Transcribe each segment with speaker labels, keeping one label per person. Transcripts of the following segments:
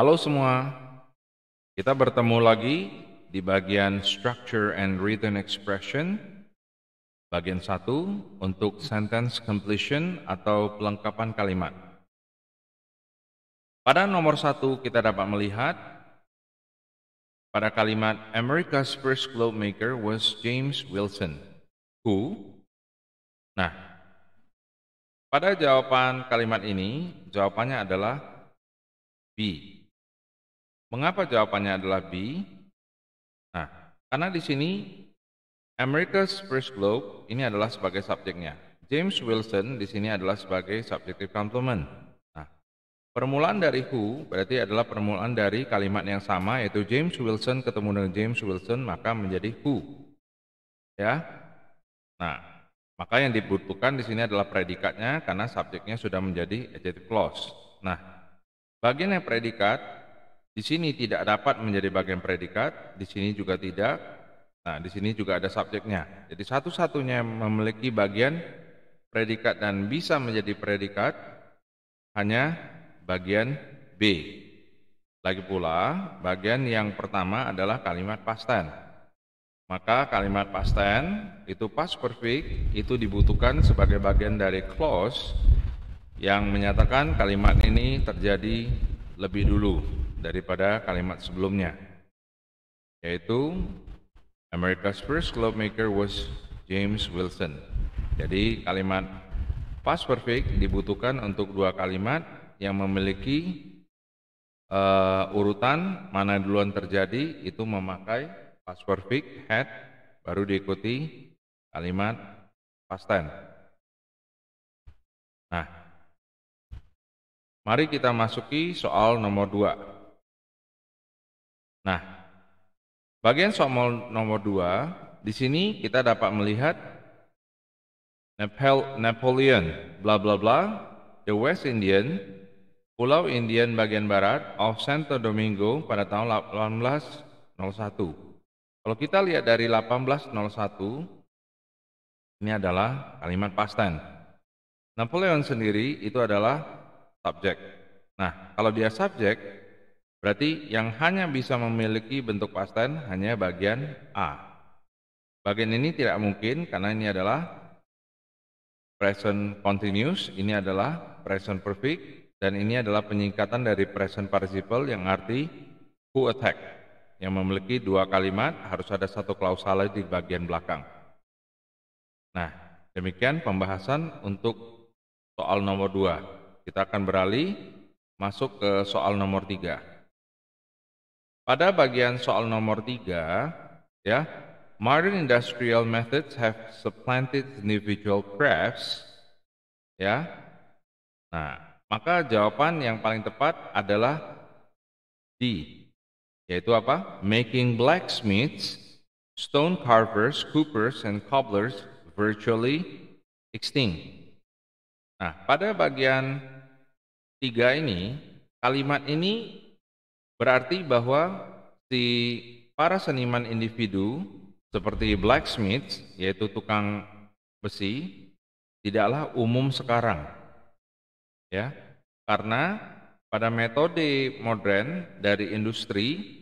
Speaker 1: Halo semua, kita bertemu lagi di bagian Structure and Written Expression, bagian satu untuk Sentence Completion atau pelengkapan kalimat. Pada nomor satu kita dapat melihat pada kalimat America's first globe maker was James Wilson, who. Nah, pada jawaban kalimat ini, jawabannya adalah B. Mengapa jawabannya adalah B? Nah, karena di sini America's First Globe ini adalah sebagai subjeknya. James Wilson di sini adalah sebagai subjective complement. Nah, permulaan dari who berarti adalah permulaan dari kalimat yang sama yaitu James Wilson ketemu dengan James Wilson maka menjadi who. Ya. Nah, maka yang dibutuhkan di sini adalah predikatnya karena subjeknya sudah menjadi adjective clause. Nah, bagian yang predikat di sini tidak dapat menjadi bagian predikat, di sini juga tidak. Nah, di sini juga ada subjeknya. Jadi satu-satunya yang memiliki bagian predikat dan bisa menjadi predikat hanya bagian B. Lagi pula, bagian yang pertama adalah kalimat past tense. Maka kalimat past tense itu past perfect itu dibutuhkan sebagai bagian dari clause yang menyatakan kalimat ini terjadi lebih dulu daripada kalimat sebelumnya yaitu America's first maker was James Wilson. Jadi kalimat past perfect dibutuhkan untuk dua kalimat yang memiliki uh, urutan mana duluan terjadi itu memakai past perfect had baru diikuti kalimat past tense.
Speaker 2: Nah, mari kita masuki soal nomor dua. Nah,
Speaker 1: bagian soal nomor 2, di sini kita dapat melihat Napoleon, bla bla bla, the West Indian, Pulau Indian bagian barat of Santo Domingo pada tahun 1801. Kalau kita lihat dari 1801, ini adalah kalimat past tense. Napoleon sendiri itu adalah subjek. Nah, kalau dia subjek, Berarti yang hanya bisa memiliki bentuk pasten hanya bagian A. Bagian ini tidak mungkin karena ini adalah present continuous, ini adalah present perfect, dan ini adalah penyingkatan dari present participle yang arti who attack, yang memiliki dua kalimat harus ada satu klausal di bagian belakang. Nah, demikian pembahasan untuk soal nomor dua. Kita akan beralih masuk ke soal nomor tiga. Pada bagian soal nomor tiga, ya, modern industrial methods have supplanted individual crafts, ya. Nah, maka jawaban yang paling tepat adalah D, yaitu apa? Making blacksmiths, stone carvers, coopers, and cobblers virtually extinct. Nah, pada bagian tiga ini, kalimat ini Berarti bahwa si para seniman individu seperti blacksmith yaitu tukang besi tidaklah umum sekarang. Ya. Karena pada metode modern dari industri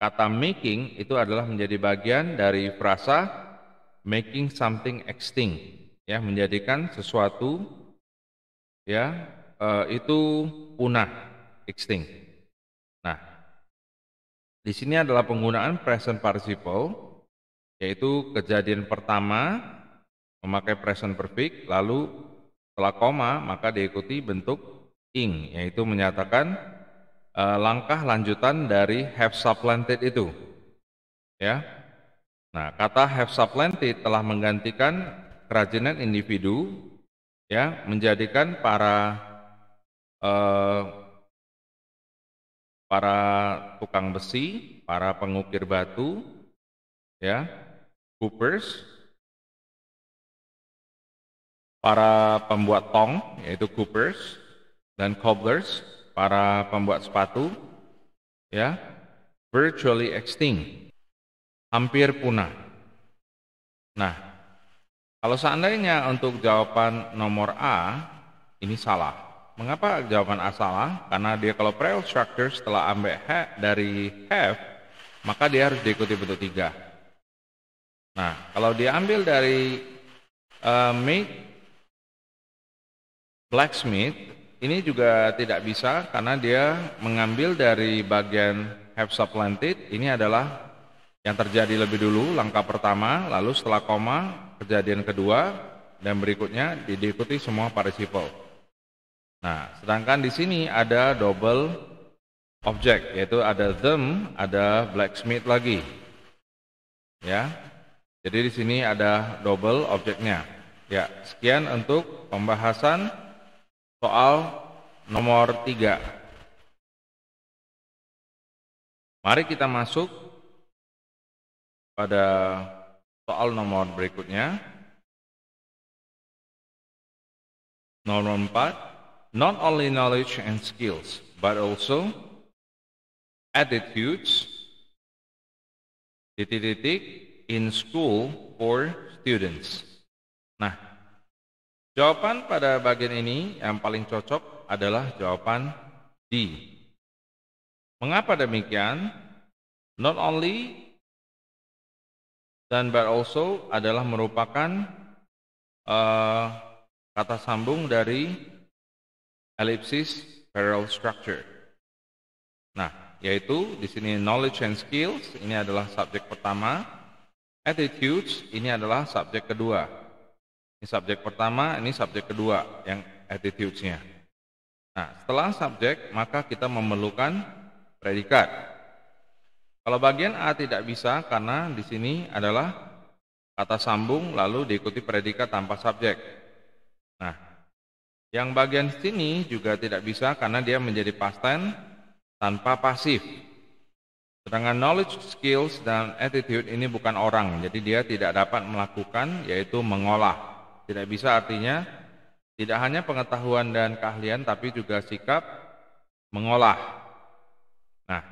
Speaker 1: kata making itu adalah menjadi bagian dari frasa making something extinct ya menjadikan sesuatu ya eh, itu punah extinct di sini adalah penggunaan present participle, yaitu kejadian pertama memakai present perfect, lalu setelah koma maka diikuti bentuk ing, yaitu menyatakan uh, langkah lanjutan dari have supplanted itu. Ya. Nah, kata have supplanted telah menggantikan kerajinan individu ya menjadikan para uh,
Speaker 2: para tukang besi, para pengukir batu, ya, coopers, para pembuat tong, yaitu coopers, dan cobblers,
Speaker 1: para pembuat sepatu, ya, virtually extinct, hampir punah. Nah, kalau seandainya untuk jawaban nomor A, ini salah. Mengapa jawaban A salah? Karena dia kalau prel structure setelah ambil ha, dari have, maka dia harus diikuti bentuk tiga. Nah, kalau dia ambil dari uh, eh, make blacksmith, ini juga tidak bisa karena dia mengambil dari bagian have supplanted. Ini adalah yang terjadi lebih dulu, langkah pertama, lalu setelah koma, kejadian kedua, dan berikutnya diikuti semua participle. Nah, sedangkan di sini ada double object, yaitu ada them, ada blacksmith lagi. Ya, jadi di sini ada double objeknya. Ya,
Speaker 2: sekian untuk pembahasan soal nomor 3. Mari kita masuk pada soal nomor berikutnya. Nomor 4 not only knowledge and skills, but also attitudes titik-titik in school for students. Nah,
Speaker 1: jawaban pada bagian ini yang paling cocok adalah jawaban
Speaker 2: D. Mengapa demikian? Not only dan but also adalah merupakan uh,
Speaker 1: kata sambung dari ellipsis parallel structure. Nah, yaitu di sini knowledge and skills ini adalah subjek pertama, attitudes ini adalah subjek kedua. Ini subjek pertama, ini subjek kedua yang attitudes-nya. Nah, setelah subjek maka kita memerlukan predikat. Kalau bagian A tidak bisa karena di sini adalah kata sambung lalu diikuti predikat tanpa subjek. Yang bagian sini juga tidak bisa karena dia menjadi past tense tanpa pasif. Sedangkan knowledge, skills, dan attitude ini bukan orang, jadi dia tidak dapat melakukan yaitu mengolah. Tidak bisa artinya tidak hanya pengetahuan dan keahlian tapi juga sikap mengolah. Nah,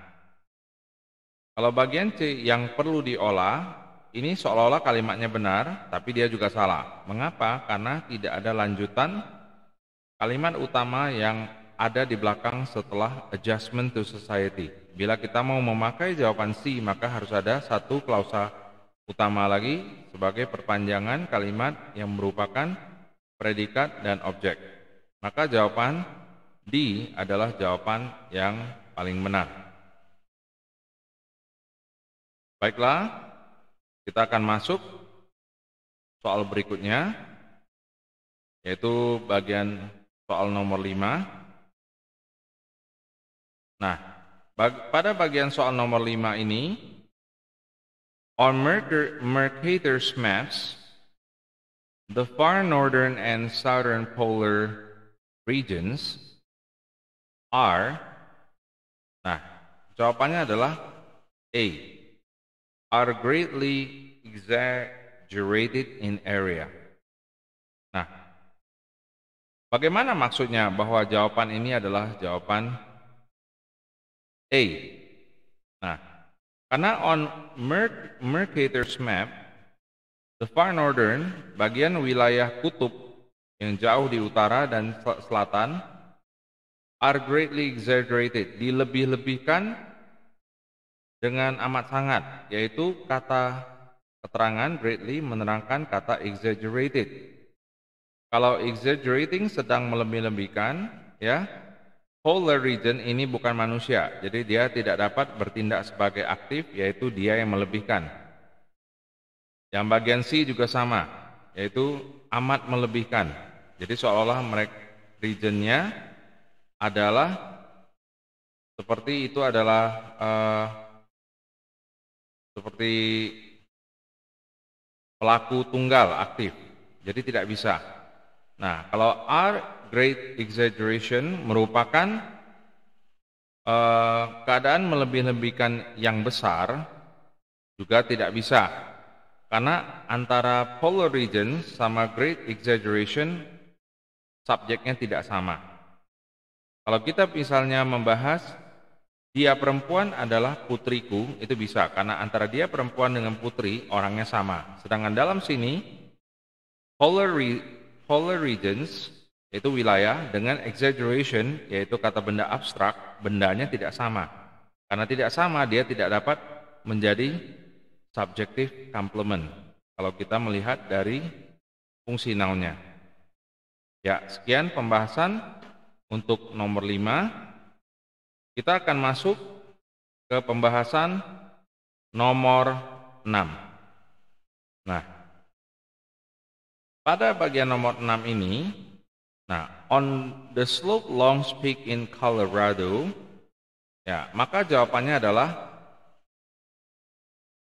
Speaker 1: kalau bagian C yang perlu diolah ini seolah-olah kalimatnya benar tapi dia juga salah. Mengapa? Karena tidak ada lanjutan Kalimat utama yang ada di belakang setelah adjustment to society. Bila kita mau memakai jawaban C, maka harus ada satu klausa utama lagi sebagai perpanjangan kalimat yang merupakan predikat dan objek. Maka jawaban D adalah jawaban
Speaker 2: yang paling benar. Baiklah, kita akan masuk soal berikutnya, yaitu bagian soal nomor 5. Nah, bag pada bagian soal nomor 5 ini,
Speaker 1: on Mercator, Mercator's maps, the far northern and southern polar regions are Nah, jawabannya adalah A. Are greatly exaggerated in area. Bagaimana maksudnya bahwa jawaban ini adalah jawaban A? Nah, karena on Merc Mercator's map, the far northern, bagian wilayah kutub yang jauh di utara dan selatan, are greatly exaggerated, dilebih-lebihkan dengan amat sangat, yaitu kata keterangan greatly menerangkan kata exaggerated kalau exaggerating sedang melebih-lebihkan, ya, whole region ini bukan manusia. Jadi dia tidak dapat bertindak sebagai aktif, yaitu dia yang melebihkan. Yang bagian C juga sama, yaitu amat melebihkan. Jadi seolah-olah mereka regionnya adalah
Speaker 2: seperti itu adalah uh, seperti pelaku tunggal aktif. Jadi tidak bisa
Speaker 1: Nah, kalau are great exaggeration merupakan uh, keadaan melebih-lebihkan yang besar juga tidak bisa karena antara polar region sama great exaggeration subjeknya tidak sama. Kalau kita misalnya membahas dia perempuan adalah putriku, itu bisa karena antara dia perempuan dengan putri orangnya sama. Sedangkan dalam sini polar polar regions yaitu wilayah dengan exaggeration yaitu kata benda abstrak bendanya tidak sama karena tidak sama dia tidak dapat menjadi subjective complement kalau kita melihat dari fungsi nounnya ya sekian pembahasan untuk nomor 5
Speaker 2: kita akan masuk ke pembahasan nomor 6 nah pada bagian nomor
Speaker 1: 6 ini, nah, on the slope Longs Peak in Colorado, ya, maka jawabannya adalah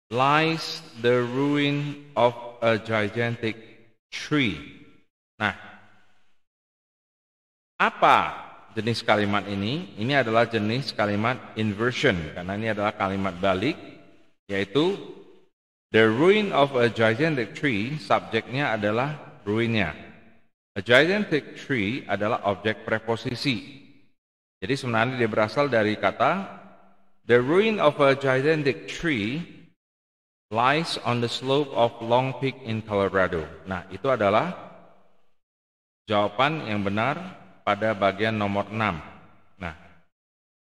Speaker 1: lies the ruin of a gigantic tree. Nah, apa jenis kalimat ini? Ini adalah jenis kalimat inversion karena ini adalah kalimat balik yaitu The ruin of a gigantic tree, subjeknya adalah ruinnya. A gigantic tree adalah objek preposisi. Jadi sebenarnya dia berasal dari kata The ruin of a gigantic tree lies on the slope of Long Peak in Colorado. Nah, itu adalah jawaban yang benar pada bagian nomor 6. Nah,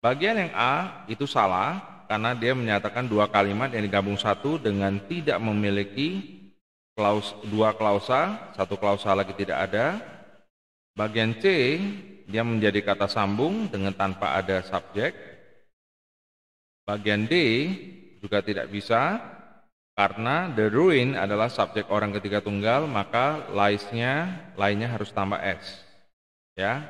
Speaker 1: bagian yang A itu salah karena dia menyatakan dua kalimat yang digabung satu dengan tidak memiliki klaus, dua klausa, satu klausa lagi tidak ada. Bagian C dia menjadi kata sambung dengan tanpa ada subjek. Bagian D juga tidak bisa karena the ruin adalah subjek orang ketiga tunggal, maka lies-nya lainnya harus tambah s. Ya.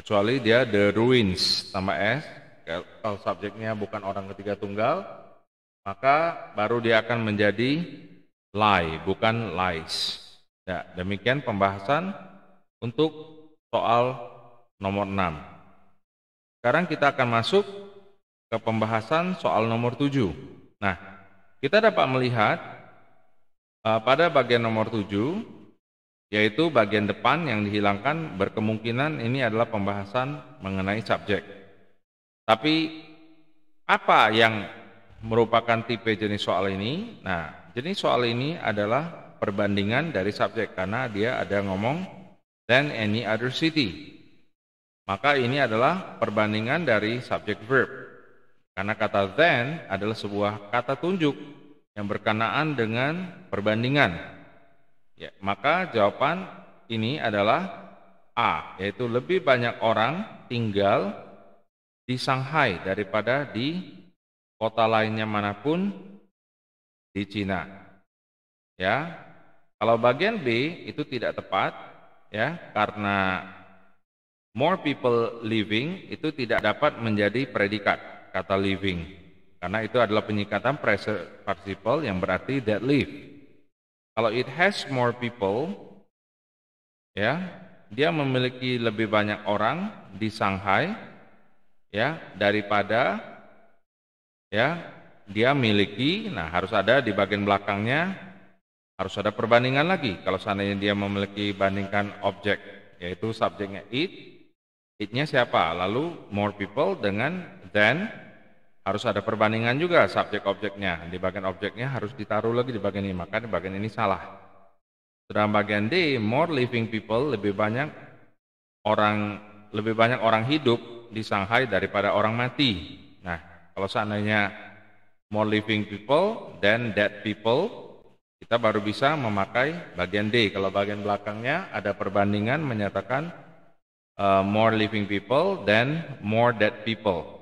Speaker 1: Kecuali dia the ruins tambah s, kalau subjeknya bukan orang ketiga tunggal, maka baru dia akan menjadi lie, bukan lies. Ya, demikian pembahasan untuk soal nomor 6. Sekarang kita akan masuk ke pembahasan soal nomor 7. Nah, kita dapat melihat uh, pada bagian nomor 7 yaitu bagian depan yang dihilangkan berkemungkinan ini adalah pembahasan mengenai subjek. Tapi apa yang merupakan tipe jenis soal ini? Nah, jenis soal ini adalah perbandingan dari subjek karena dia ada ngomong than any other city. Maka ini adalah perbandingan dari subjek verb. Karena kata than adalah sebuah kata tunjuk yang berkenaan dengan perbandingan. Ya, maka jawaban ini adalah A, yaitu lebih banyak orang tinggal di Shanghai daripada di kota lainnya manapun di Cina. Ya. Kalau bagian B itu tidak tepat ya karena more people living itu tidak dapat menjadi predikat kata living karena itu adalah penyikatan present participle yang berarti that live. Kalau it has more people ya, dia memiliki lebih banyak orang di Shanghai ya daripada ya dia miliki nah harus ada di bagian belakangnya harus ada perbandingan lagi kalau seandainya dia memiliki bandingkan objek yaitu subjeknya it itnya siapa lalu more people dengan then harus ada perbandingan juga subjek objeknya di bagian objeknya harus ditaruh lagi di bagian ini maka di bagian ini salah Sedang bagian D more living people lebih banyak orang lebih banyak orang hidup di Shanghai daripada orang mati. Nah, kalau seandainya more living people than dead people, kita baru bisa memakai bagian D. Kalau bagian belakangnya ada perbandingan menyatakan uh, more living people than more dead people.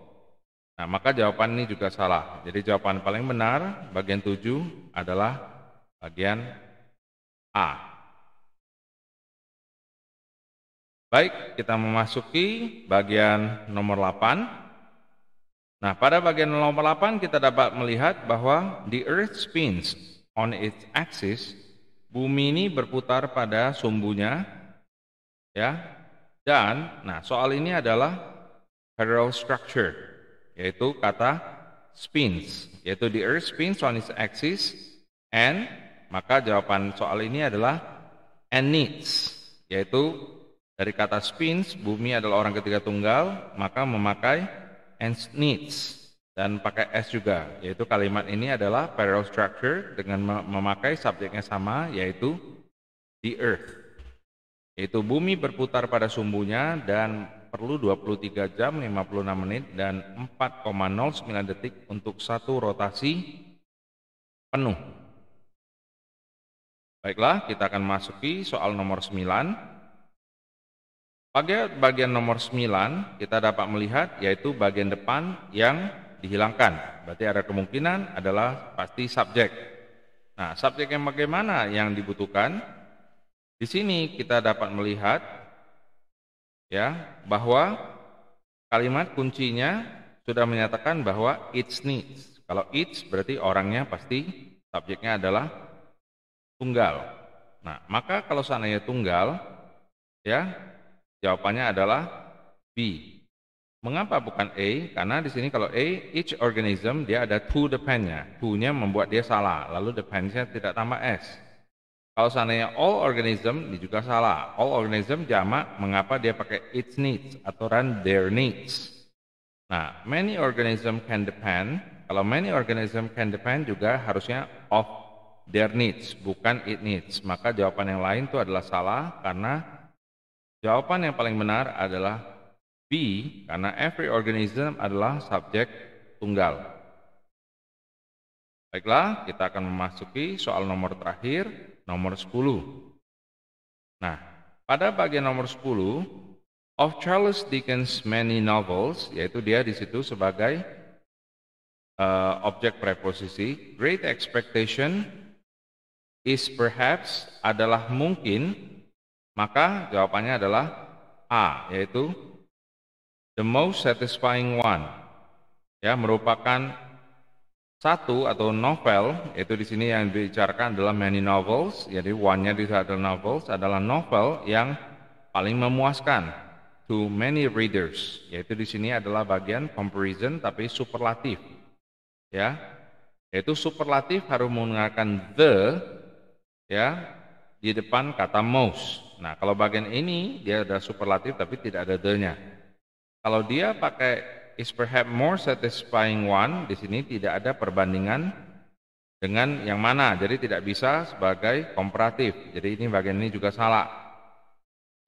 Speaker 1: Nah, maka jawaban ini juga salah. Jadi jawaban paling benar bagian 7 adalah bagian A. Baik, kita memasuki bagian nomor 8. Nah, pada bagian nomor 8 kita dapat melihat bahwa the earth spins on its axis. Bumi ini berputar pada sumbunya. Ya. Dan nah, soal ini adalah parallel structure, yaitu kata spins, yaitu the earth spins on its axis and maka jawaban soal ini adalah and needs, yaitu dari kata spins, bumi adalah orang ketiga tunggal, maka memakai and needs dan pakai s juga, yaitu kalimat ini adalah parallel structure dengan memakai subjeknya sama, yaitu the earth. Yaitu bumi berputar pada sumbunya dan perlu 23 jam 56 menit dan 4,09 detik untuk satu rotasi penuh. Baiklah, kita akan masuki soal nomor 9. Pada bagian nomor 9 kita dapat melihat yaitu bagian depan yang dihilangkan. Berarti ada kemungkinan adalah pasti subjek. Nah, subjek yang bagaimana yang dibutuhkan? Di sini kita dapat melihat ya bahwa kalimat kuncinya sudah menyatakan bahwa it's needs. Kalau it's berarti orangnya pasti subjeknya adalah tunggal. Nah, maka kalau seandainya tunggal ya Jawabannya adalah B. Mengapa bukan A? Karena di sini kalau A, each organism dia ada to dependnya, To-nya membuat dia salah, lalu dependnya tidak tambah S. Kalau seandainya all organism, dia juga salah. All organism jamak, mengapa dia pakai its needs atau run their needs. Nah, many organism can depend. Kalau many organism can depend juga harusnya of their needs, bukan its needs. Maka jawaban yang lain itu adalah salah karena Jawaban yang paling benar adalah B, karena every organism adalah subjek tunggal. Baiklah, kita akan memasuki soal nomor terakhir, nomor 10. Nah, pada bagian nomor 10, of Charles Dickens' many novels, yaitu dia di situ sebagai uh, objek preposisi, great expectation is perhaps adalah mungkin maka jawabannya adalah A, yaitu the most satisfying one. Ya, merupakan satu atau novel, yaitu di sini yang dibicarakan adalah many novels, jadi one-nya di satu novels adalah novel yang paling memuaskan to many readers, yaitu di sini adalah bagian comparison tapi superlatif. Ya, yaitu superlatif harus menggunakan the ya di depan kata most Nah, kalau bagian ini dia ada superlatif tapi tidak ada the-nya. Kalau dia pakai is perhaps more satisfying one, di sini tidak ada perbandingan dengan yang mana. Jadi tidak bisa sebagai komparatif. Jadi ini bagian ini juga salah.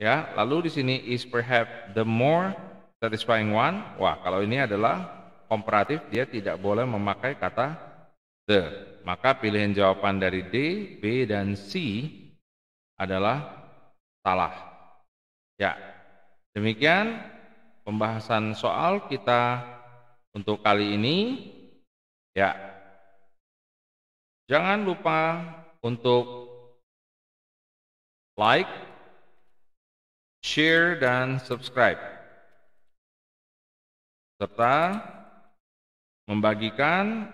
Speaker 1: Ya, lalu di sini is perhaps the more satisfying one. Wah, kalau ini adalah komparatif, dia tidak boleh memakai kata the. Maka pilihan jawaban dari D, B, dan C adalah salah. Ya, demikian pembahasan soal kita
Speaker 2: untuk kali ini. Ya, jangan lupa untuk like, share, dan subscribe.
Speaker 1: Serta membagikan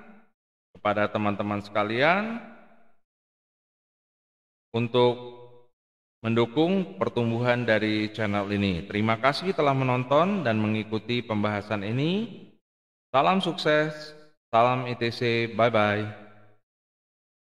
Speaker 1: kepada teman-teman sekalian untuk mendukung pertumbuhan dari channel ini. Terima kasih telah menonton dan mengikuti pembahasan ini.
Speaker 2: Salam sukses, salam ITC, bye-bye.